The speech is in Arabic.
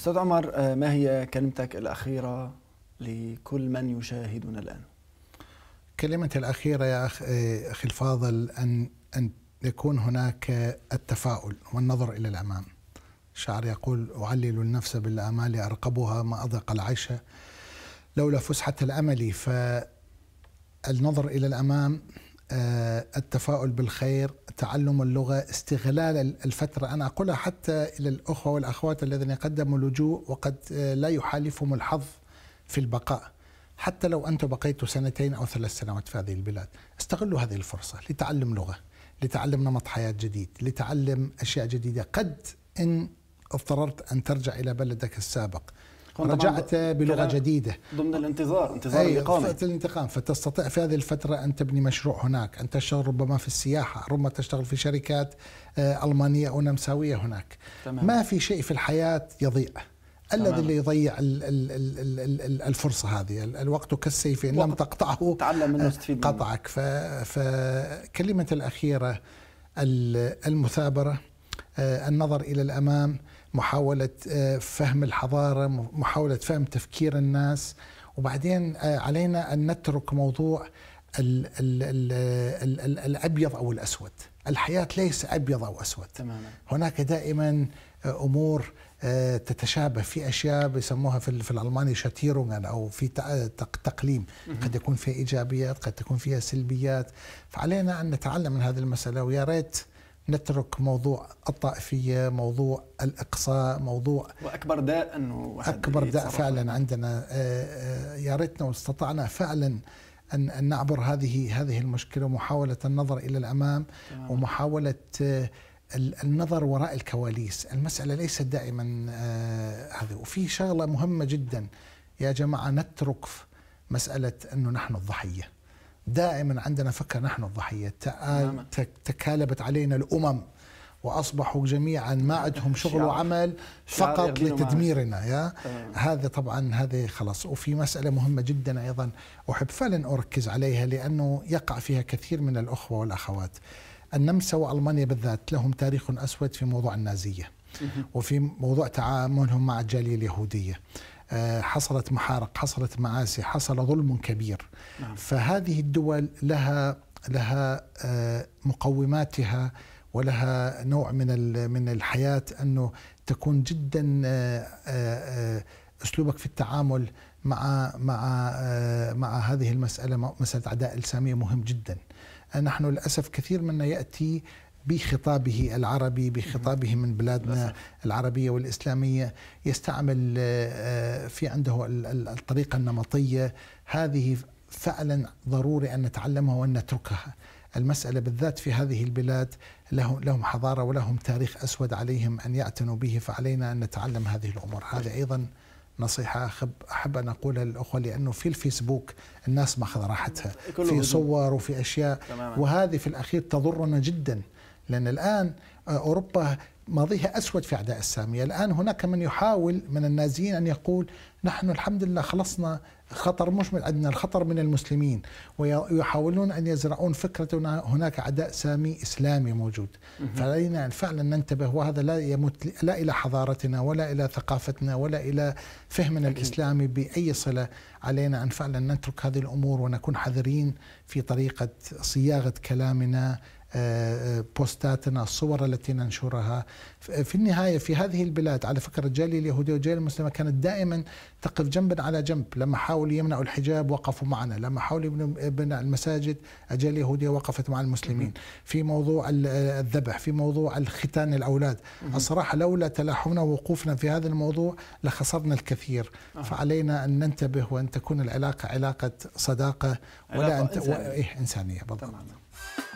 أستاذ عمر آه، ما هي كلمتك الأخيرة لكل من يشاهدنا الآن؟ كلمتي الأخيرة يا أخ... آه، أخي الفاضل أن أن يكون هناك التفاؤل والنظر إلى الأمام شعر يقول أعلل النفس بالآمال أرقبها ما أضيق العيش لولا فسحة الأمل فالنظر إلى الأمام آه، التفاؤل بالخير تعلم اللغة استغلال الفترة أنا أقولها حتى إلى الأخوة والأخوات الذين قدموا لجوء وقد آه، لا يحالفهم الحظ في البقاء حتى لو أنت بقيت سنتين أو ثلاث سنوات في هذه البلاد استغلوا هذه الفرصة لتعلم لغة لتعلم نمط حياة جديد لتعلم أشياء جديدة قد إن اضطررت أن ترجع إلى بلدك السابق رجعت بلغه جديده ضمن الانتظار انتظار الاقامه فتره الانتقام فتستطيع في هذه الفتره ان تبني مشروع هناك ان تشتغل ربما في السياحه ربما تشتغل في شركات آه، المانيه او نمساويه هناك تمام. ما في شيء في الحياه يضيع الذي اللي يضيع الـ الـ الـ الـ الفرصه هذه الوقت كالسيف ان لم تقطعه تعلم منه استفيد قطعك فكلمه الاخيره المثابره آه، النظر الى الامام محاوله آه، فهم الحضاره محاوله فهم تفكير الناس وبعدين آه، علينا ان نترك موضوع الـ الـ الـ الـ الـ الابيض او الاسود الحياه ليس ابيض او اسود تماما. هناك دائما امور تتشابه في اشياء بيسموها في في الالماني شاتيرونغن او في تقليم قد يكون فيها ايجابيات قد تكون فيها سلبيات فعلينا ان نتعلم من هذه المساله ويا ريت نترك موضوع الطائفية موضوع الإقصاء موضوع وأكبر داء أنه أكبر داء فعلا عندنا آه، آه، يا ريتنا واستطعنا فعلا أن أن نعبر هذه هذه المشكلة ومحاولة النظر إلى الأمام ومحاولة آه، النظر وراء الكواليس المسألة ليست دائما هذه وفي شغلة مهمة جدا يا جماعة نترك مسألة أنه نحن الضحية دائما عندنا فكر نحن الضحية نعم. تكالبت علينا الأمم واصبحوا جميعا ما نعم. عندهم شغل وعمل فقط لتدميرنا يا هذا طبعا هذه خلاص وفي مساله مهمه جدا ايضا احب فعلا اركز عليها لانه يقع فيها كثير من الاخوه والاخوات النمسا والمانيا بالذات لهم تاريخ اسود في موضوع النازيه وفي موضوع تعاملهم مع الجاليه اليهوديه آه، حصلت محارق حصلت معاسي حصل ظلم كبير نعم. فهذه الدول لها لها آه، مقوماتها ولها نوع من من الحياه انه تكون جدا آه، اسلوبك في التعامل مع مع مع هذه المساله مساله عداء الساميه مهم جدا نحن للاسف كثير منا ياتي بخطابه العربي بخطابه من بلادنا العربية والإسلامية يستعمل آه، آه، في عنده الطريقة النمطية هذه فعلا ضروري أن نتعلمها وأن نتركها المسألة بالذات في هذه البلاد لهم حضارة ولهم تاريخ أسود عليهم أن يعتنوا به فعلينا أن نتعلم هذه الأمور هذا أيضا نصيحة أحب أن أقولها للأخوة لأنه في الفيسبوك الناس ماخذ راحتها في صور وفي أشياء وهذه في الأخير تضرنا جداً لأن الآن آه، أوروبا ماضيها أسود في أعداء السامية الآن هناك من يحاول من النازيين أن يقول نحن الحمد لله خلصنا خطر مش من عندنا الخطر من المسلمين ويحاولون أن يزرعون فكرة هناك عداء سامي إسلامي موجود فعلينا أن فعلا ننتبه وهذا لا يمت لا إلى حضارتنا ولا إلى ثقافتنا ولا إلى فهمنا الإسلامي بأي صلة علينا أن فعلا نترك هذه الأمور ونكون حذرين في طريقة صياغة كلامنا بوستاتنا الصور التي ننشرها في النهاية في هذه البلاد على فكرة الجالية اليهودية والجالية المسلمة كانت دائما تقف جنبا على جنب لما حاولوا يمنعوا الحجاب وقفوا معنا لما حاولوا يمنعوا المساجد الجالية اليهودية وقفت مع المسلمين في موضوع الذبح في موضوع الختان الأولاد الصراحة لولا تلاحمنا ووقوفنا في هذا الموضوع لخسرنا الكثير آه. فعلينا أن ننتبه وأن تكون العلاقة علاقة صداقة ولا أنت إيه، إنسانية بالضبط